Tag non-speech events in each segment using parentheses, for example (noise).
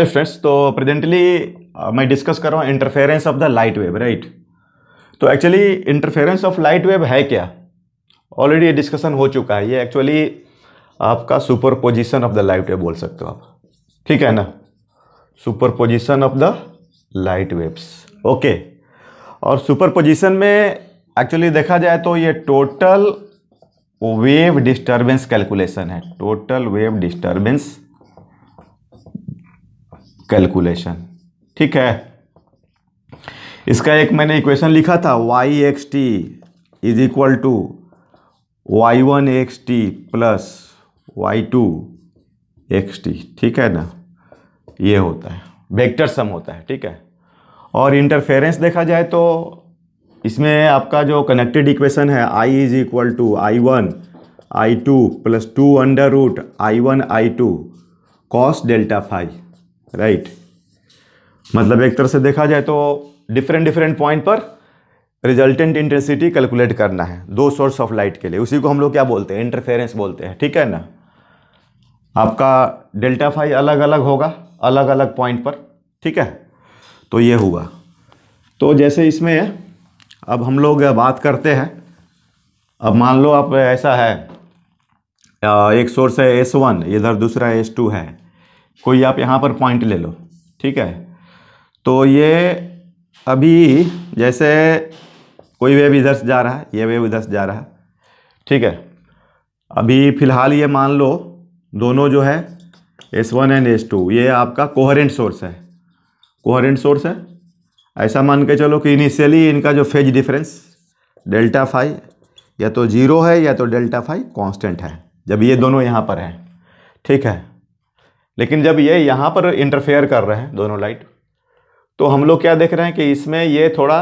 friends तो presently uh, मैं discuss कर रहा हूँ interference of the light wave right तो actually interference of light wave है क्या ऑलरेडी ये डिस्कशन हो चुका है ये एक्चुअली आपका superposition of the light wave बोल सकते हो आप ठीक है ना superposition of the light waves okay और सुपर पोजिशन में एक्चुअली देखा जाए तो ये टोटल वेव डिस्टर्बेंस कैलकुलेशन है टोटल वेव डिस्टर्बेंस कैलकुलेशन ठीक है इसका एक मैंने इक्वेशन लिखा था Y X T is equal to Y one X T plus Y two X T ठीक है ना ये होता है वेक्टर सम होता है ठीक है और इंटरफेरेंस देखा जाए तो इसमें आपका जो कनेक्टेड इक्वेशन है I is equal to I one I two plus two under root I one I two cos delta phi right मतलब एक तरह से देखा जाए तो डिफरेंट डिफरेंट पॉइंट पर रिजल्टेंट इंटेंसिटी कैलकुलेट करना है दो सोर्स ऑफ लाइट के लिए उसी को हम लोग क्या बोलते हैं इंटरफेरेंस बोलते हैं ठीक है ना आपका डेल्टा फाइव अलग अलग होगा अलग अलग पॉइंट पर ठीक है तो ये हुआ तो जैसे इसमें अब हम लोग बात करते हैं अब मान लो आप ऐसा है एक सोर्स है एस वन इधर दूसरा एस टू है कोई आप यहाँ पर पॉइंट ले लो ठीक है तो ये अभी जैसे कोई वेव इधर से जा रहा है ये वेव इधर से जा रहा है ठीक है अभी फ़िलहाल ये मान लो दोनों जो है S one and S two ये आपका कोहरेंट सोर्स है कोहरेंट सोर्स है ऐसा मान के चलो कि इनिशियली इनका जो फेज डिफरेंस डेल्टा फाइव या तो ज़ीरो है या तो डेल्टा फाइव कांस्टेंट है जब ये दोनों यहाँ पर हैं ठीक है लेकिन जब ये यहाँ पर इंटरफेयर कर रहे हैं दोनों लाइट तो हम लोग क्या देख रहे हैं कि इसमें ये थोड़ा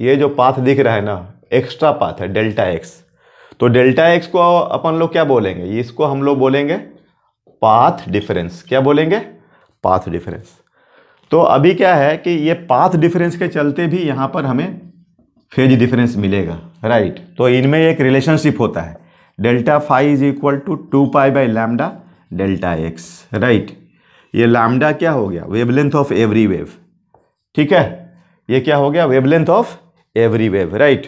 ये जो पाथ दिख रहा है ना एक्स्ट्रा पाथ है डेल्टा एक्स तो डेल्टा एक्स को अपन लोग क्या बोलेंगे इसको हम लोग बोलेंगे पाथ डिफरेंस क्या बोलेंगे पाथ डिफरेंस तो अभी क्या है कि ये पाथ डिफरेंस के चलते भी यहाँ पर हमें फेज डिफरेंस मिलेगा राइट तो इनमें एक रिलेशनशिप होता है delta phi is equal to two pi by lambda delta X right ये लामडा क्या हो गया वेवलेंथ ऑफ एवरी वेव ठीक है ये क्या हो गया wavelength of every wave right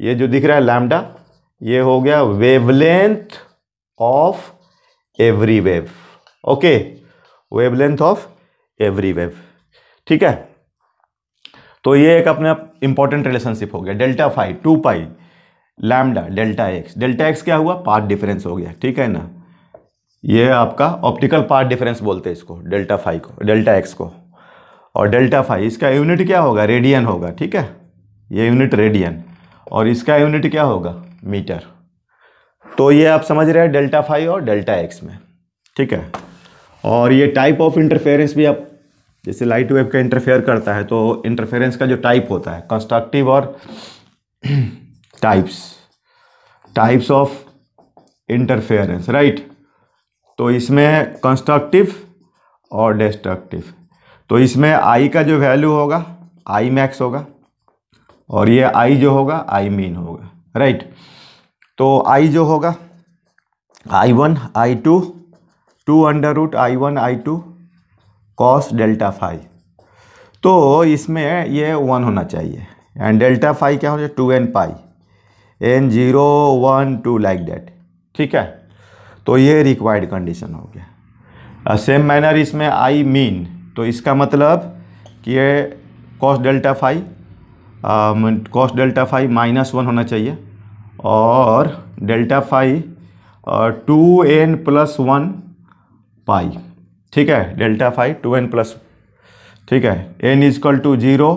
ये जो दिख रहा है लैमडा ये हो गया wavelength of every wave okay wavelength of every wave ठीक है तो ये एक अपने आप इंपॉर्टेंट रिलेशनशिप हो गया delta phi two pi lambda delta X delta X क्या हुआ पार्ट डिफरेंस हो गया ठीक है ना ये आपका ऑप्टिकल पार्ट डिफरेंस बोलते हैं इसको डेल्टा फाइव को डेल्टा एक्स को और डेल्टा फाइव इसका यूनिट क्या होगा रेडियन होगा ठीक है ये यूनिट रेडियन और इसका यूनिट क्या होगा मीटर तो ये आप समझ रहे हैं डेल्टा फाइव और डेल्टा एक्स में ठीक है और ये टाइप ऑफ इंटरफेरेंस भी आप जैसे लाइट वेव का इंटरफेयर करता है तो इंटरफेरेंस का जो टाइप होता है कंस्ट्रक्टिव और types types of interference right तो इसमें कंस्ट्रक्टिव और डिस्ट्रक्टिव तो इसमें आई का जो वैल्यू होगा आई मैक्स होगा और ये आई जो होगा आई मीन होगा राइट तो आई जो होगा I one I two two under root I one I two cos delta phi तो इसमें ये वन होना चाहिए एंड डेल्टा फाइव क्या होना चाहिए two N pi N zero one two like that ठीक है तो ये रिक्वायर्ड कंडीशन हो गया सेम मैनर इसमें आई मीन तो इसका मतलब कि ये cos delta phi cos delta phi minus one होना चाहिए और delta phi two N plus one pi ठीक है delta phi two N plus ठीक है N is equal to zero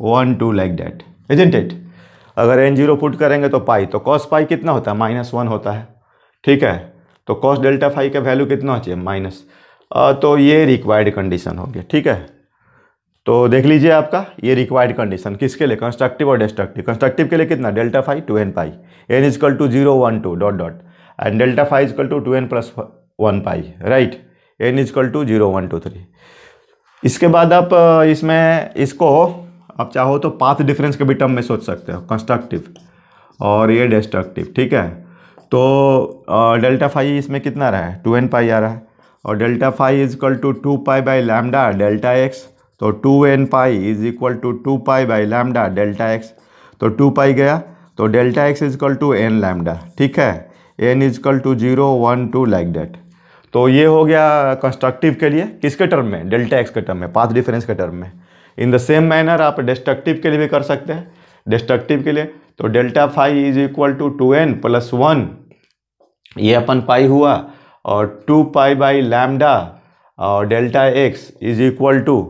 one two like that एजेंट एट अगर एन जीरो पुट करेंगे तो पाई तो कॉस पाई कितना होता है माइनस वन होता है ठीक है तो कॉस डेल्टा फाइव का वैल्यू कितना चाहिए माइनस तो ये रिक्वायर्ड कंडीशन हो गया ठीक है तो देख लीजिए आपका ये रिक्वायर्ड कंडीशन किसके लिए कंस्ट्रक्टिव और डिस्ट्रक्टिव कंस्ट्रक्टिव के लिए कितना delta phi two N pi N is equal to zero one two dot dot and delta phi is equal to two N plus one pi right N is equal to zero one two three इसके बाद आप इसमें इसको आप चाहो तो path difference के भी टर्म में सोच सकते हो कंस्ट्रक्टिव और ये डिस्ट्रक्टिव ठीक है तो डेल्टा फाइव इसमें कितना रहा है टू एन पाई आ रहा है और delta phi is equal to two pi by lambda delta x तो two N pi is equal to two pi by lambda delta x तो टू पाई गया तो delta X is equal to N lambda ठीक है N is equal to zero one two like that तो ये हो गया कंस्ट्रक्टिव के लिए किसके टर्म में डेल्टा एक्स के टर्म में पाथ डिफरेंस के टर्म में इन द सेम मैनर आप डिस्ट्रक्टिव के लिए भी कर सकते हैं डिस्ट्रक्टिव के लिए तो delta phi is equal to two N plus one ये अपन पाई हुआ और टू पाई बाई लैमडा और delta X is equal to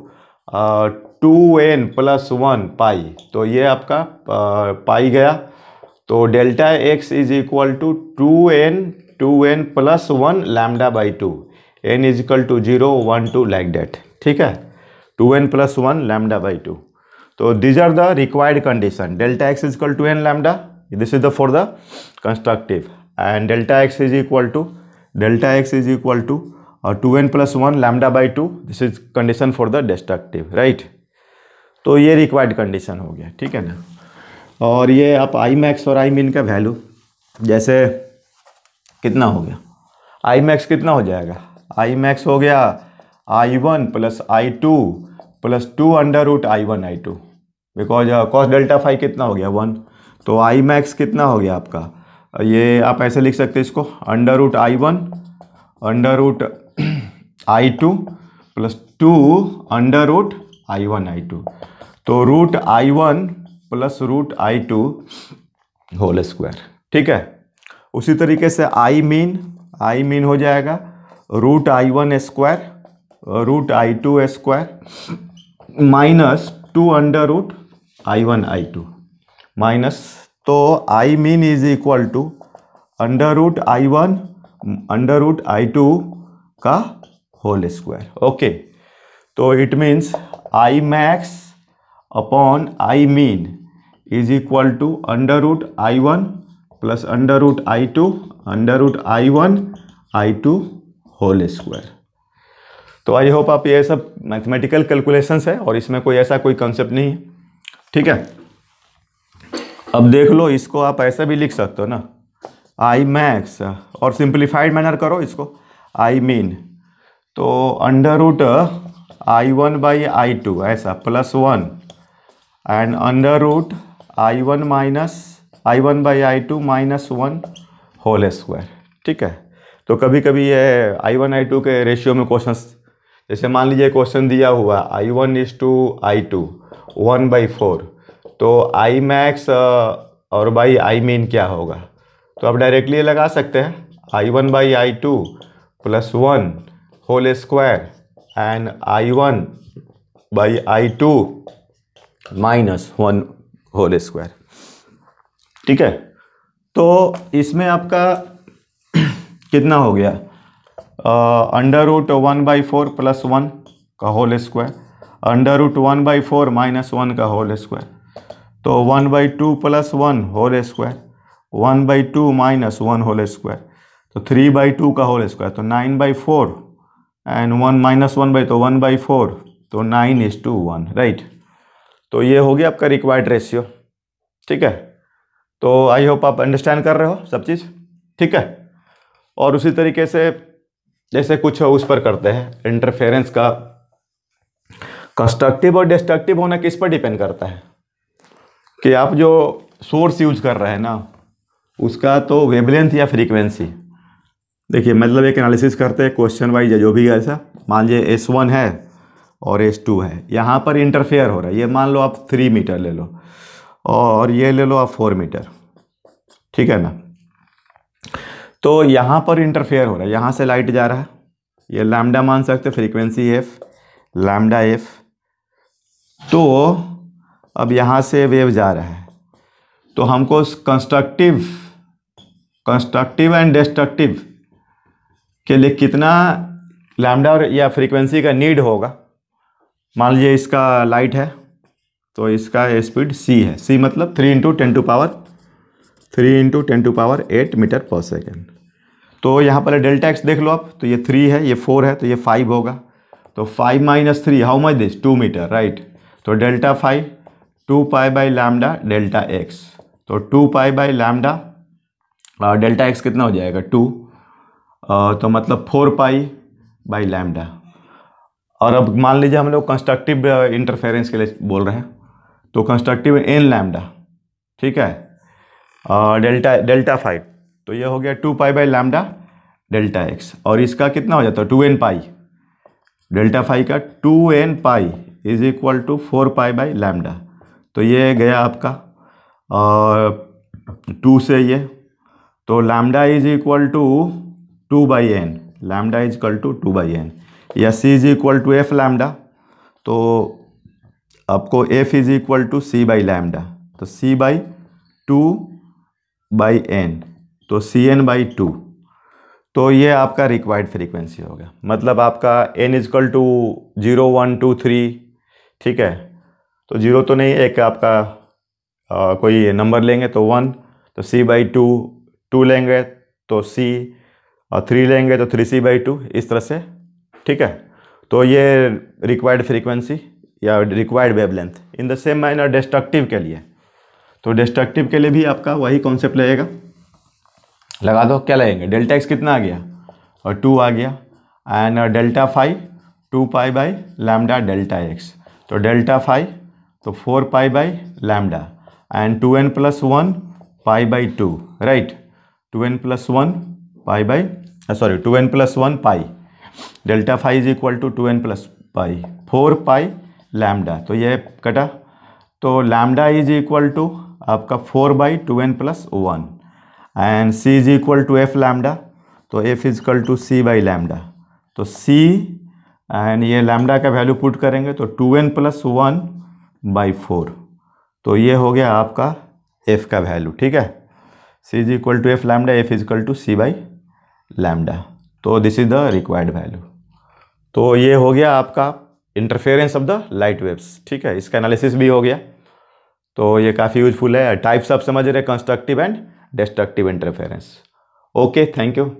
two N plus one pi तो ये आपका पाई गया तो delta X is equal to two N two N plus one lambda by two N is equal to zero one two like that ठीक है two N plus one lambda by to तो these are the required condition delta X is equal to N lambda this is the for the constructive and delta x is equal to delta x is equal to uh, 2n plus 1 lambda by 2 this is condition for the destructive right तो ये required condition हो गया ठीक है ना और ये आप आई मैक्स और आई मीन का वैल्यू जैसे कितना हो गया आई मैक्स कितना हो जाएगा आई मैक्स हो गया I one plus I two plus two under root I one I two because cos delta phi कितना हो गया वन तो आई मैक्स कितना हो गया आपका ये आप ऐसे लिख सकते हैं इसको under root I one under root I two plus two under root I one I two तो root I one plus root I two whole square ठीक है उसी तरीके से आई मीन आई मीन हो जाएगा root I one square root I two square minus two under root I one I two minus तो I min is equal to under root I one under root I two का whole square okay तो it means I max upon I min is equal to under root I one plus under root I two under root I one I two whole square तो I hope आप ये सब mathematical calculations है और इसमें कोई ऐसा कोई कंसेप्ट नहीं है ठीक है अब देख लो इसको आप ऐसे भी लिख सकते हो ना आई मैक्स और सिंप्लीफाइड मैनर करो इसको आई मीन तो under root I one by I two ऐसा plus one and under root I one minus I one by I two minus one whole square ठीक है तो कभी कभी ये आई वन आई टू के रेशियो में क्वेश्चन जैसे मान लीजिए क्वेश्चन दिया हुआ I one is to I two one by four तो आई मैक्स और बाई आई मीन क्या होगा तो आप डायरेक्टली ये लगा सकते हैं I one by I two plus one whole square and I one by I two minus one whole square ठीक है तो इसमें आपका (clears throat) कितना हो गया under root one by four plus one का whole square under root one by four minus one का होल स्क्वायर तो one by two plus one whole square one by two minus one whole square तो three by two का whole square तो nine by four and one minus one by तो one by four तो nine is to one right तो ये हो गया आपका रिक्वायर्ड रेशियो ठीक है तो आई होप आप अंडरस्टैंड कर रहे हो सब चीज़ ठीक है और उसी तरीके से जैसे कुछ उस पर करते हैं इंटरफेरेंस का कंस्ट्रक्टिव और डिस्ट्रक्टिव होना किस पर डिपेंड करता है कि आप जो सोर्स यूज कर रहे हैं ना उसका तो वेबलेंथ या फ्रीक्वेंसी देखिए मतलब एक एनालिसिस करते हैं क्वेश्चन वाइज या जो भी ऐसा मान लीजिए एस वन है और एस टू है यहाँ पर इंटरफेयर हो रहा है ये मान लो आप थ्री मीटर ले लो और ये ले लो आप फोर मीटर ठीक है ना तो यहाँ पर इंटरफेयर हो रहा है यहाँ से लाइट जा रहा है ये लैम्डा मान सकते फ्रीक्वेंसी एफ लैम्डा एफ तो अब यहाँ से वेव जा रहा है तो हमको कंस्ट्रक्टिव कंस्ट्रक्टिव एंड डिस्ट्रक्टिव के लिए कितना लैमडा और या फ्रीक्वेंसी का नीड होगा मान लीजिए इसका लाइट है तो इसका स्पीड सी है सी मतलब three into ten to power three into ten to power eight meter per second तो यहाँ पर डेल्टा एक्स देख लो आप तो ये थ्री है ये फोर है तो ये फाइव होगा तो five minus three how much this two meter right तो delta phi two pi by lambda delta x तो two pi by lambda delta x कितना हो जाएगा टू तो मतलब फोर पाई बाई लैमडा और अब मान लीजिए हम लोग कंस्ट्रक्टिव इंटरफेरेंस के लिए बोल रहे हैं तो कंस्ट्रक्टिव एन लैमडा ठीक है डेल्टा डेल्टा फाइव तो ये हो गया two pi by lambda delta x और इसका कितना हो जाता है two N pi delta phi का two N pi is equal to four pi by lambda तो ये गया आपका और टू से ये तो lambda is equal to two by n lambda is equal to two by n या c is equal to f lambda तो आपको f is equal to c by lambda तो c by two by n तो c N by two तो ये आपका required frequency गया मतलब आपका n is equal to zero one two three ठीक है तो जीरो तो नहीं एक आपका आ, कोई नंबर लेंगे तो वन तो सी बाई टू टू लेंगे तो सी और थ्री लेंगे तो थ्री सी बाई टू इस तरह से ठीक है तो ये रिक्वायर्ड फ्रीक्वेंसी या required wavelength in the same minor destructive के लिए तो डिस्ट्रक्टिव के लिए भी आपका वही कॉन्सेप्ट लगेगा लगा दो क्या लगेंगे डेल्टा एक्स कितना आ गया और टू आ गया and uh, delta phi two pi by lambda delta x तो डेल्टा फाइव तो four pi by lambda and two N plus one pi by two right two N plus one pi by sorry two N plus one pi delta phi is equal to two N plus pi four pi lambda तो ये कटा तो lambda is equal to आपका four by two N plus one and c is equal to f lambda तो f is equal to c by lambda तो c and ये lambda का value put करेंगे तो two N plus one by four तो ये हो गया आपका एफ़ का वैल्यू ठीक है c is equal to f lambda f is equal to c by lambda तो this is the required value तो ये हो गया आपका interference of the light waves ठीक है इसका एनालिसिस भी हो गया तो ये काफ़ी यूजफुल है टाइप्स आप समझ रहे constructive and destructive interference okay thank you